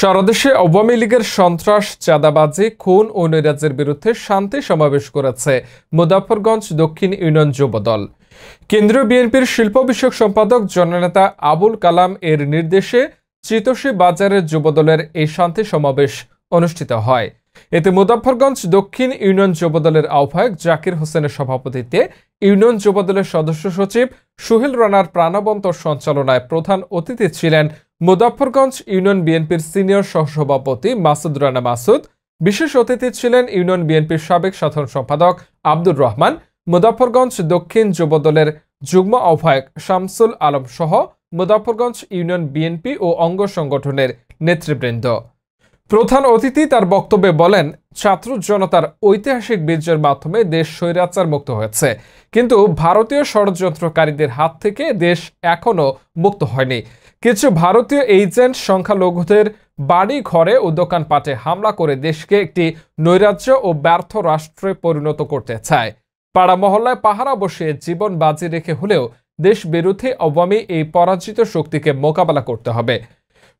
সারাদেশে আওয়ামী লীগের সন্ত্রাস চাঁদাবাজি খুন ও নৈরাজ্যের বিরুদ্ধে শান্তি সমাবেশ করেছে মুজাফরগঞ্জ দক্ষিণ ইউনিয়ন যুবদল কেন্দ্রীয় বিএনপির শিল্প বিষয়ক সম্পাদক জননেতা আবুল কালাম এর নির্দেশে চিতোষী বাজারের যুবদলের এই শান্তি সমাবেশ অনুষ্ঠিত হয় এতে মুজাফরগঞ্জ দক্ষিণ ইউনিয়ন যুবদলের আহ্বায়ক জাকির হোসেনের সভাপতিত্বে ইউনিয়ন যুবদলের সদস্য সচিব সুহেল রানার প্রাণবন্ত সঞ্চালনায় প্রধান অতিথি ছিলেন মোদাফরগঞ্জ ইউনিয়ন বিএনপির সিনিয়র সহসভাপতি মাসুদ রানা মাসুদ বিশেষ অতিথি ছিলেন ইউনিয়ন বিএনপির সাবেক সাধারণ সম্পাদক আব্দুর রহমান মুজাফরগঞ্জ দক্ষিণ যুবদলের যুগ্ম আহ্বায়ক শামসুল আলম সহ মুজাফরগঞ্জ ইউনিয়ন বিএনপি ও অঙ্গ সংগঠনের নেতৃবৃন্দ প্রধান অতিথি তার বক্তব্যে বলেন ছাত্র জনতার ঐতিহাসিক বীর্যের মাধ্যমে দেশ স্বৈরাচার মুক্ত হয়েছে কিন্তু ভারতীয় ষড়যন্ত্রকারীদের হাত থেকে দেশ এখনও মুক্ত হয়নি কিছু ভারতীয় এজেন্ট সংখ্যালঘুদের বাড়ি ঘরে ও দোকানপাটে হামলা করে দেশকে একটি নৈরাজ্য ও ব্যর্থ রাষ্ট্রে পরিণত করতে চায় পাড়া মহল্লায় পাহারা বসিয়ে জীবন বাজি রেখে হলেও দেশ বিরোধী অবামী এই পরাজিত শক্তিকে মোকাবেলা করতে হবে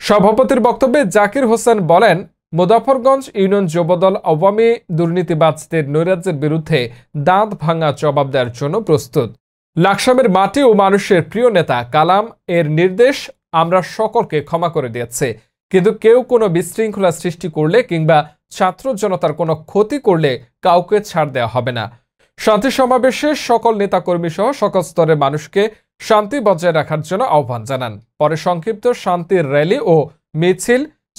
সভাপতির বক্তব্যে জাকির হোসেন বলেন মুজাফরগঞ্জ ইউনিয়ন যুবদল আওয়ামী দুর্নীতিবাজদের নৈরাজ্যের বিরুদ্ধে দাঁত ভাঙা জবাব দেওয়ার জন্য প্রস্তুত লাকসামের মাটি ও মানুষের প্রিয় নেতা কালাম এর নির্দেশ আমরা সকলকে ক্ষমা করে দিয়েছে কিন্তু কেউ কোনো বিশৃঙ্খলা সৃষ্টি করলে কিংবা ছাত্র জনতার কোনো ক্ষতি করলে কাউকে ছাড় দেওয়া হবে না শান্তি সমাবেশে সকল নেতাকর্মী সহ সকল স্তরের মানুষকে শান্তি বজায় রাখার জন্য আহ্বান জানান পরে সংক্ষিপ্ত শান্তির র্যালি ও মিছিল